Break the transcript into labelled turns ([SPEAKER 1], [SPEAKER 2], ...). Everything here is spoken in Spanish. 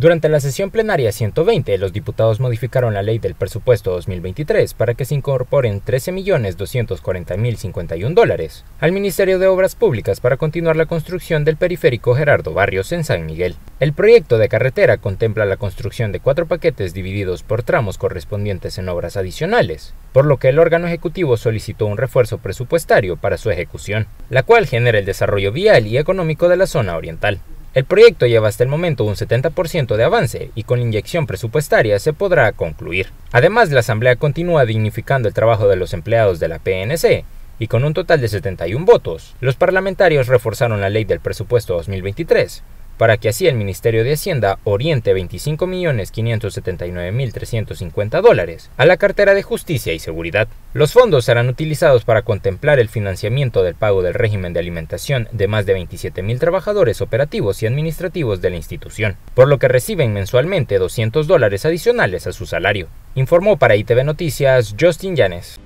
[SPEAKER 1] Durante la sesión plenaria 120, los diputados modificaron la ley del presupuesto 2023 para que se incorporen 13.240.051 dólares al Ministerio de Obras Públicas para continuar la construcción del periférico Gerardo Barrios en San Miguel. El proyecto de carretera contempla la construcción de cuatro paquetes divididos por tramos correspondientes en obras adicionales, por lo que el órgano ejecutivo solicitó un refuerzo presupuestario para su ejecución, la cual genera el desarrollo vial y económico de la zona oriental. El proyecto lleva hasta el momento un 70% de avance y con inyección presupuestaria se podrá concluir. Además, la Asamblea continúa dignificando el trabajo de los empleados de la PNC y con un total de 71 votos, los parlamentarios reforzaron la ley del presupuesto 2023 para que así el Ministerio de Hacienda oriente 25.579.350 dólares a la cartera de Justicia y Seguridad. Los fondos serán utilizados para contemplar el financiamiento del pago del régimen de alimentación de más de 27.000 trabajadores operativos y administrativos de la institución, por lo que reciben mensualmente 200 dólares adicionales a su salario, informó para ITV Noticias Justin Llanes.